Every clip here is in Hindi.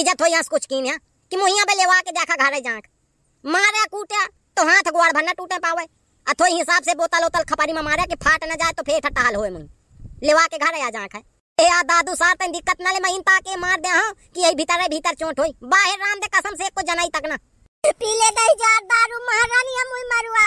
इज्जत हो यहाँ कुछ कीन कि मुहिया पे लेवा के देखा घर जांक मारे कूटे तो हाथ गुआर भर न टूटे पावे अथो हिसाब से बोतल उतल खपारी में मारे कि फाट न जाए तो फिर टहल हो मुई लेवा के घर आ जांक है ए आ दादू सार तन दिक्कत ना ले महीन ताके मार दे हां कि यही भीतर है भीतर चोट होई बाहर राम दे कसम से एक को जनाई तक ना पीले दही दई जार दारू महारानी हम मुई मरुआ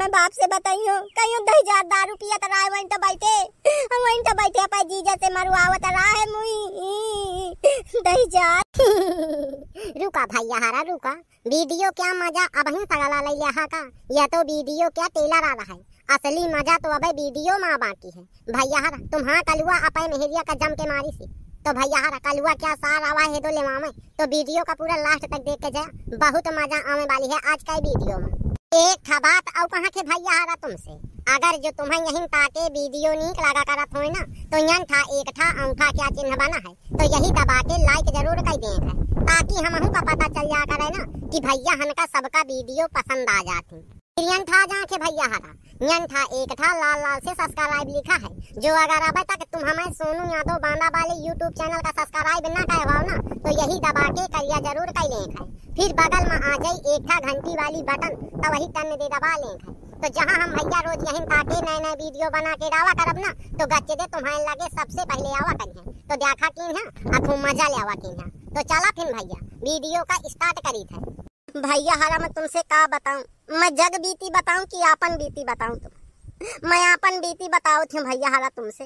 मैं बाप से बताई हूँ कहीं दही जा दारू पिया तरा तो है वहीं तो बैठे वहीं तो बैठे अपा जीजा से मरुआव तो रहा है मुई दस हजार रुका भैया हरा रुका वीडियो क्या मजा अब ही सगला ले यहाँ का यह तो वीडियो क्या टेलर आ रहा है असली मजा तो अब वीडियो माँ बाकी है भैया हरा तुम्हारा कलुआ अपने मेहरिया का जम के मारी सी तो भैया हरा कलुआ क्या सार आवा है तो ले मामे तो वीडियो का पूरा लास्ट तक देख के जाए बहुत मजा आने वाली है आज का वीडियो में एक था बात और कहा के भैया आगा तुमसे अगर जो तुम्हें यहीं ताके वीडियो नीक लगा करत हो ना तो यन था एक था अंगठा क्या चिन्ह बना है तो यही दबा के लाइक जरूर कर दे ताकि हम का पता चल जा करे ना कि भैया हमका सबका वीडियो पसंद आ जाती यन था जहाँ के भैया हरा यन था एक था लाल लाल से सब्सक्राइब लिखा है जो अगर अब तक तुम हमें सोनू यादव बांदा वाले यूट्यूब चैनल का सब्सक्राइब ना कर ना तो यही दबा के करिया जरूर कर ले है फिर बगल में आ जाई एक था घंटी वाली बटन तो वही टन दे दबा ले है तो जहाँ हम भैया रोज यही ताके नए नए वीडियो बना के डावा करब ना तो गच्चे दे तुम्हारे लगे सबसे पहले आवा करी तो देखा कि मजा ले आवा किन तो चला फिर भैया वीडियो का स्टार्ट करी थे भैया हरा मैं तुमसे का बताऊं मैं जग बीती बताऊं कि आपन बीती बताऊं तुम मैं आपन बीती बताओ थी भैया हरा तुमसे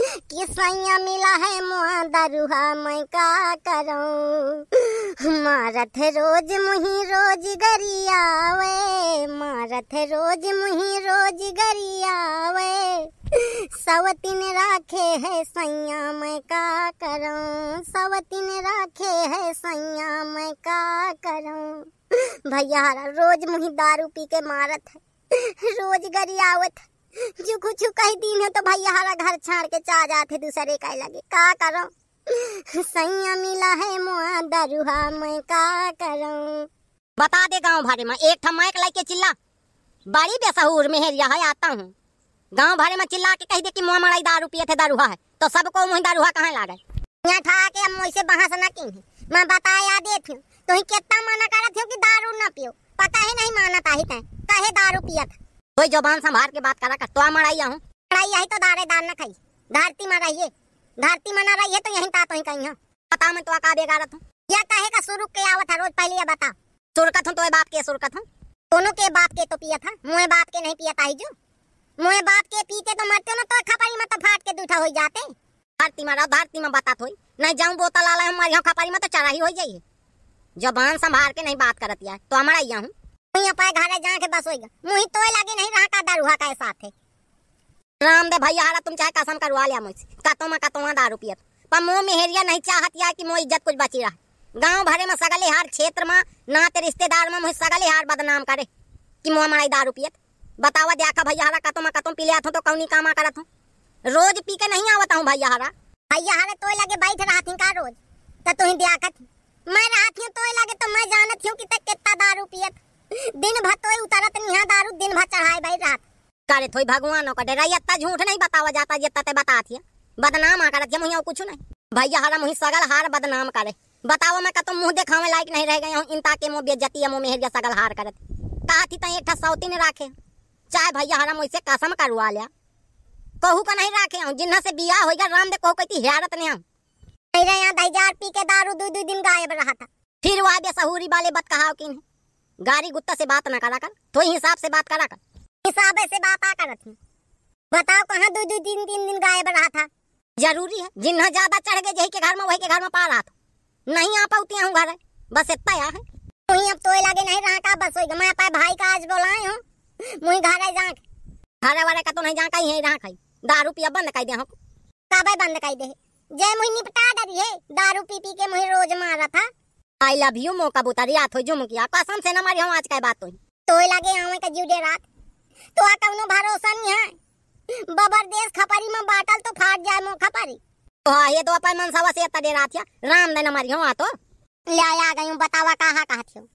कि सैया मिला है मुआ दरुहा मैं का करूं मारत रोज मुही रोज गरिया वे मारत रोज मुही रोज गरिया वे सवतिन राखे है सैया मैं का करूं सवतिन राखे है सैया मैं का करूं भैया हरा रोज मुही दारू पी के मारत है रोज गरी आवत है जो कुछ ही दिन है तो भैया हरा घर छाड़ के चा जाते दूसरे का लगे का करो सैया मिला है मुआ दरुहा मैं का करो बता दे गांव भरे में एक ठम माइक लाइक चिल्ला बड़ी बेसहूर में है यह आता हूँ गांव भरे में चिल्ला के कह दे कि मुआ मड़ाई दारू पिए थे दारूहा है तो सबको मुही दारूहा कहाँ लागे यहाँ ठा के हम मुझसे बहास ना की मैं बताया देत हूँ तो ही कितना मना करा हो कि दारू ना पियो पता ही नहीं मानत आही तैं कहे दारू पिया था कोई जबान संभाल के बात करा कर तो मड़ाई हूँ मड़ाई आई तो दारे दार ना खाई धरती में रहिए धरती में ना रहिए तो यहीं ता तो ही कहीं पता मैं तो का बेगारत हूँ या कहे का सुरु के आवत है रोज पहले ये बता सुरकत हूँ तो बाप के सुरकत हूँ दोनों के बाप के तो पिया था मुँह बाप के नहीं पिया था जो मुँह बाप के पीते तो मरते ना तो खपाई में तो फाट के दूठा हो जाते धरती में रहो धरती में बता हुई नहीं जाऊं बोतल लाला हमारे यहाँ खपारी में तो चरा ही हो जाइए जबान संभाल के नहीं बात करती है तो हमारा यहाँ हूँ मुही पाए घर जा के बस होगा मुही तो लगी नहीं रहा का दारूहा का साथ है राम दे भाई हारा तुम चाहे कसम करवा लिया मुझसे कतोमा कतोमा दारू पिया पर मोह मेहरिया नहीं चाहती है कि मुँह इज्जत कुछ बची रहा गांव भरे में सगले हार क्षेत्र में ना ते रिश्तेदार में मुझे सगले हार बदनाम करे कि मुँह हमारा दारू पियत बतावा दिया का भैया हारा कतोमा कतोम पी लिया तो कौनी कामा करत हूँ रोज पी के नहीं आवता हूँ भैया हारा भैया हमें तो लगे बैठ रहा थी का रोज तो तुही दियाकत मैं रहा थी तो लगे तो मैं जानत थी कि तक कितना दारू पियत दिन भर तो उतरत नहीं दारू दिन भर चढ़ाए भाई रात करे थोई भगवान का डरा इतना झूठ नहीं बतावा जाता जितना ते बता थी बदनाम आ करत मुहिया कुछ नहीं भैया हरा मुहि सगल हार बदनाम करे बताओ मैं कतो मुंह दिखावे लायक नहीं रह गए हूं इनता के मुंह बेइज्जती मुंह मेहरिया सगल हार करत कहा थी तई एक सौती ने राखे चाहे भैया हरा मुझसे कसम करवा लिया कहू का नहीं रखे हूँ जिन्हा से बिया होगा राम दे कहू कहती हियारत नहीं हूँ मेरे यहाँ दहजार पी के दारू दो दो दिन गायब रहा था फिर वो आगे सहूरी वाले बत कहा किन गाड़ी गुत्ता से बात ना करा कर तो हिसाब से बात करा कर हिसाब से बात आ कर बताओ कहाँ दो दो तीन तीन दिन गायब रहा था जरूरी है जिन्हा ज्यादा चढ़ गए जही के घर में वही के घर में पा रहा था नहीं आ पाती हूँ घर बस इतना यहाँ है मुही अब तो लगे नहीं रहा का बस मैं पाए भाई का आज बोलाए हूँ मुही घर है जाके घर वाले का तो नहीं जाका ही रहा खाई दारू पिया बंद कर दे दिया काबे बंद कर दे जे मुही निपटा दे दिए दारू पी पी के मुही रोज मारा था आई लव यू मौका बुतारी हाथ हो जुम किया कसम से न मारी हम आज का बात तोई तोई लगे हम का दे रात तो आ कोनो भरोसा नहीं है बबर देश खपरी में बाटल तो फाट जाए मो खपरी तो हाँ ये तो अपन मनसावा से दे रात या राम देना मारी आ हाँ तो ले आ गई बतावा कहां कहां थियो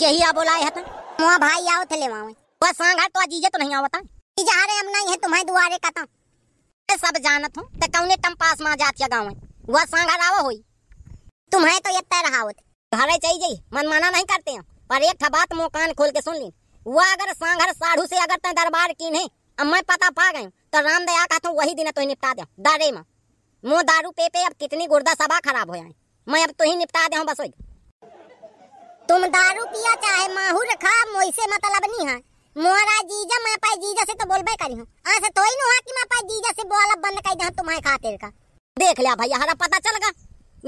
के ही आ बोलाए हता तो? मोआ भाई आओ थे ले वावे बस सांघा तो जीजे तो नहीं आवता इजहारे हम नहीं है दुआरे का सब जानत हूँ तो कौने तम पास जात गाँव तुम्हें तो ये तय रहा चाहिए नहीं करते हैं पर एक बात कान खोल के सुन ली वह अगर साढ़ू से अगर दरबार अब मैं पता पा गई तो राम दया कहता वही दिन तो निपटा दे दरे में मुँह दारू पे पे अब कितनी गुर्दा सभा खराब हो जाए मैं अब तो ही निपटा दे बस तुम दारू पिया चाहे माहूर खा मोई से मतलब नहीं है मोरा जीजा मैं पाई जीजा से तो बोलबे करी हूं आ से तोई नु हां कि मैं पाई जीजा से बोला बंद कर दे तुम्हारे खातिर का देख लिया भैया हरा पता चल गा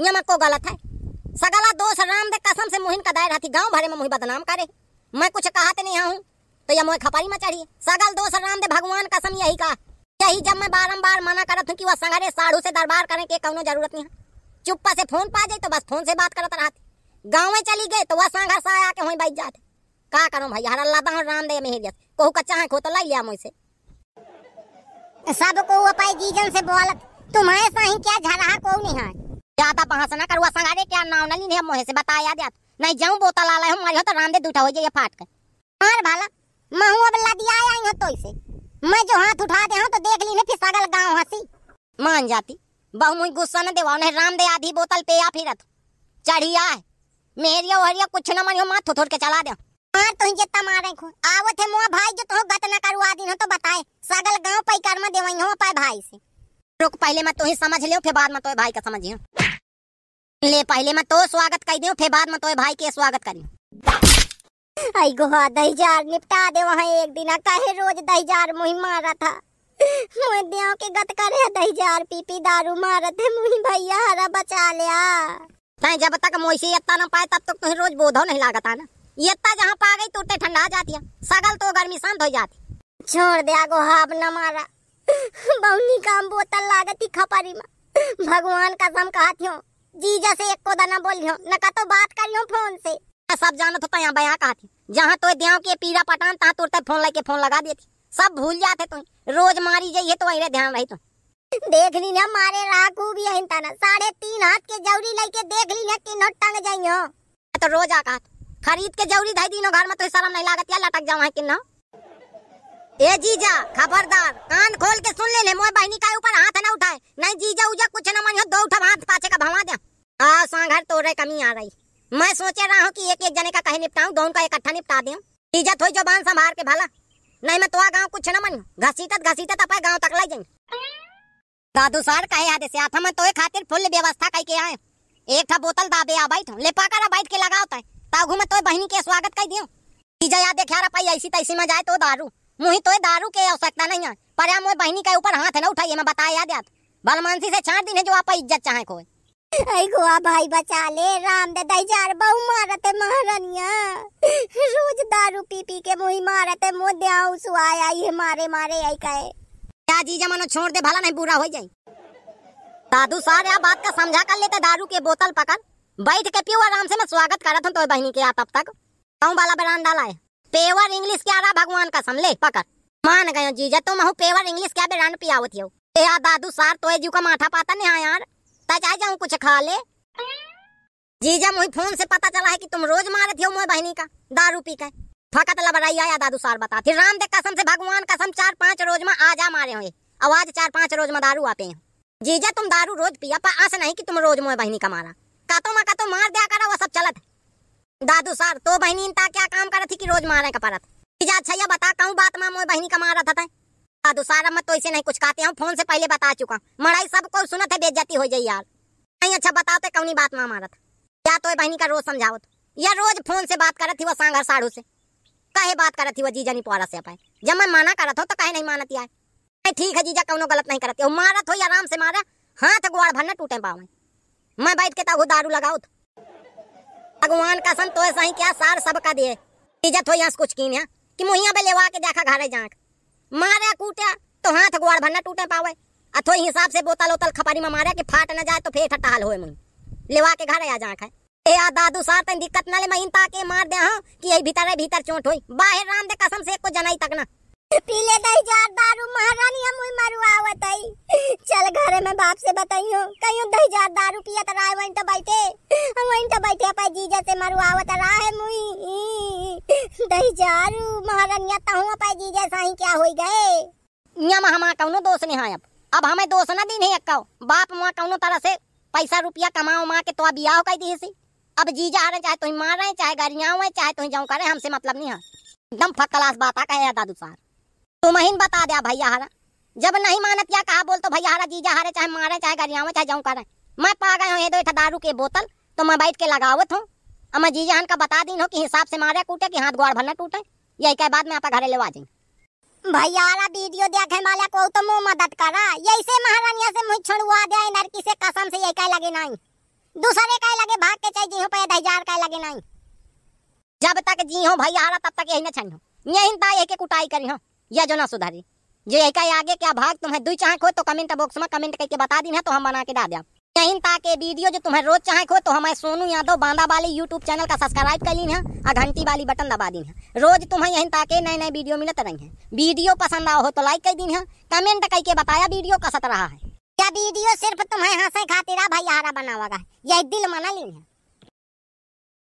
यमा को गलत है सगला दोष राम दे कसम से मोहिन का दायर हाथी गांव भरे में मोहि बदनाम करे मैं कुछ कहते नहीं हूं तो यह मोह खपारी में चढ़ी सगल दोष राम दे भगवान कसम यही का यही जब मैं बारंबार मना करत हूं कि वह संगरे साढ़ू से दरबार करने के कोनो जरूरत नहीं चुप्पा से फोन पा जाए तो बस फोन से बात करत रहते गाँव में चली गए तो वह संघर्ष आया के वहीं बैठ जाते का करो भैया हरा लादा हूँ राम दे मेहरियत कोहू का चाहे खो तो लाई लिया मुझसे सब को पाई जीजन से बोलत तुम्हारे साही क्या झरहा को नहीं है ज्यादा पहास ना करुआ संगारे क्या नाव नली ने मोहे से बताया दे नहीं जाऊं बोतल आला है मारियो तो राम दे दूठा हो जाए फाट के मार भाला महू अब लदिया आई हो तो इसे मैं जो हाथ उठा दे हूं तो देख ली ने फिर सगल गांव हंसी मान जाती बहु मुई गुस्सा न देवा ने राम दे आधी बोतल पे या फिरत चढ़िया मेरिया ओहरिया कुछ न मानियो माथ थोड़ के चला दे मार हाँ, तो जितना तो मारे खो आवत थे मोआ भाई जो तो गत ना करू आदिन हो हाँ तो बताए सगल गांव पई कर्म देवई हो पाए भाई से रुक पहले मैं तोहे समझ लियो फिर बाद में तोहे भाई का समझियो ले पहले मैं तो स्वागत कर दियो फिर बाद में तोहे भाई के स्वागत करियो आई गो दही जार निपटा दे वहां एक दिन काहे रोज दही जार मुही मारा था मुहे दियो के गत करे दही दहीजार पीपी दारू मारत थे मुही भैया हरा बचा लिया तै जब तक मोइसी अत्ता ना पाए तब तक तो तोहे रोज बोधो नहीं लागता ना इतना जहाँ पा गई तो ठंडा जाती है सगल तो गर्मी शांत हो जाती छोड़ दे आगो हाब न मारा बहुनी काम बोतल लागती खपरी में भगवान का कसम कहती हूँ जी जैसे एक को दाना बोली हूँ न तो बात करी हूँ फोन से सब जानत होता तो यहाँ बया कहती जहाँ तो दियाओं के पीड़ा पटान तहाँ तुरते तो फोन लेके फोन लगा देती सब भूल जाते तुम रोज मारी जाइए तो वही ध्यान रही तुम देख ली ना मारे राखू भी साढ़े तीन हाथ के जौरी लेके देख ली ना तीनों टंग जाइयो तो रोज आ आकात खरीद के जरूरी धाई दिनों घर में तो शर्म नहीं लागत या लटक जाओ है कि ना ए जीजा खबरदार कान खोल के सुन ले ले मोए बहनी का ऊपर हाथ ना उठाए नहीं जीजा उजा कुछ ना मानियो दो उठा हाथ पाछे का भवा दे आ सा सांघर तोड़े कमी आ रही मैं सोचे रहा हूँ कि एक एक जने का कहीं निपटाऊं दोनों का इकट्ठा निपटा दूं जीजा थोड़ी जो बांध संभार के भला नहीं मैं तो आ गांव कुछ ना मानियो घसीटत घसीटत अपन गांव तक लाई जाई दादू सार कहे आदे से आप हम तो खातिर फुल व्यवस्था कई के आए एक था बोतल दाबे आ बैठ ले पाकर बैठ के लगाओ तय ताऊ घुमा तो बहनी के स्वागत कर दियो जीजा याद देखा रहा पाई ऐसी तैसी में जाए तो दारू मुही तो दारू के आवश्यकता नहीं है पर मोह बहनी के ऊपर हाथ है ना उठाइए मैं बताया याद याद बलमानसी से छाट दिन है जो आप इज्जत चाहे खोए गोवा भाई बचा ले राम दे जार बहु मारत है महारानिया रोज दारू पी पी के मुही मारत मारते मोह दयाऊ सुआया आई मारे मारे आई कहे क्या जी जमानो छोड़ दे भला नहीं बुरा हो जाए दादू सारे बात का समझा कर लेते दारू के बोतल पकड़ बैठ के पियो आराम से मैं स्वागत कर रहा था तो बहनी के तब तक कहूँ वाला बरान डाला है पेवर इंग्लिश क्या रहा भगवान का समले पकड़ मान गयो जीजा तुम हूँ पेवर इंग्लिश क्या बेरान पियावत हो या दादू सार तो जू का माथा पाता नहीं हाँ यार तचा जाऊँ कुछ खा ले जीजा मुझे फोन से पता चला है कि तुम रोज मारत हो मोह बहनी का दारू पी के फकत लबराई आया दादू सार बता फिर राम दे कसम से भगवान कसम चार पांच रोज में आ जा मारे हुए आवाज चार पांच रोज में दारू आते हैं जीजा तुम दारू रोज पिया पर आस नहीं कि तुम रोज मोह बहनी का मारा कातो मा कातो मार दिया करा वो सब चलत दादू सर तो बहनी ता क्या काम करत थी कि रोज मारे का परत अच्छा छैया बता कहू बात माँ मोर बहनी का मारत था, था। दादू सर मैं तो इसे नहीं कुछ कहते हूं फोन से पहले बता चुका मड़ाई को सुनत है बेइज्जती हो जाई यार नहीं अच्छा बताते कौनी बात मा मारत या तो बहनी का रोज समझाओ या रोज फोन से बात करत थी वो सांगर साड़ू से कहे बात करत थी वो जीजा नहीं पोरा से अपाए जब मैं माना करत हो तो कहे नहीं मानती आए ठीक है जीजा कौनो गलत नहीं करती हो मारत हो आराम से मारा हाथ गुआड़ भरना टूटे पावे मैं बैठ के तब दारू लगाओ तो। भगवान का कसम तो ऐसा ही क्या सार सबका दिए इज्जत हो यहाँ कुछ की ना हाँ? कि मुहिया पे लेवा के देखा घर जाक मारे कूटे तो हाथ गुआर भरना टूटे पावे अथो हिसाब से बोतल उतल खपारी में मारे कि फाट ना जाए तो फिर हटाल हो मुई लेवा के घर आ जाक है ए आ दादू सार तन दिक्कत न ले मैं ताके मार दे हां कि यही भीतर है भीतर चोट होई बाहर राम दे कसम से एक को जनाई तक ना पीले दही जार दारू महारानी हम मुई मरुआ मैं बाप तो से बताई हूँ कही दही जा दारू पिया त तो राय वही तो बैठे हाँ, वही तो बैठे अपन जीजा से मरुआव रहा है मुई दही जारू महारानिया तो हूँ अपन जीजा सा ही क्या हो गए यहाँ हमा कौनो दोष नहीं है अब अब हमें दोष ना दी नहीं अक्का बाप माँ कौनो तरह से पैसा रुपया कमाओ माँ के तो अब ब्याह कह दी सी अब जीजा आ रहे चाहे तुम मार रहे चाहे गरिया हुए चाहे तुम जाऊं करे हमसे मतलब नहीं है एकदम फकलास बात आ कहे दादू साहब तुम बता दिया भैया हरा जब नहीं मानत क्या कहा बोल तो भैया हरा जीजा हरे चाहे मारे चाहे गरियावे चाहे जाऊँ करे मैं पा गए हूँ दो तो दारू के बोतल तो मैं बैठ के लगावत हूँ और मैं जीजा हन का बता दी हूँ कि हिसाब से मारे कूटे कि हाथ गोड़ भरना टूटे यही के बाद में आपका घरे लेवा जाए भैया हरा वीडियो देखे माला को तो मुँह मदद करा यही से महारानिया से मुझे छुड़वा दे नरकी से कसम से यही कह लगे नहीं दूसरे कह लगे भाग के चाहिए हो पे हजार कह लगे नहीं जब तक जी हो भैया तब तक यही ना छन हो यही के कुटाई करी हो यह जो ना सुधारी जे एक आगे क्या भाग तुम्हें दुई चाहे हो तो कमेंट बॉक्स में कमेंट करके बता दी है तो हम बना के डाल दे यहीं ताकि वीडियो जो तुम्हें रोज चाहे हो तो हमारे सोनू यादव बांदा वाली यूट्यूब चैनल का सब्सक्राइब कर ली है और घंटी वाली बटन दबा दी है रोज तुम्हें यहीं ताके नए नए वीडियो मिलते रही है वीडियो पसंद आओ हो तो लाइक कर दी है कमेंट करके बताया वीडियो कसत रहा है क्या वीडियो सिर्फ तुम्हें हंसे खातिर भाई हरा बना हुआ है यही दिल मना ली है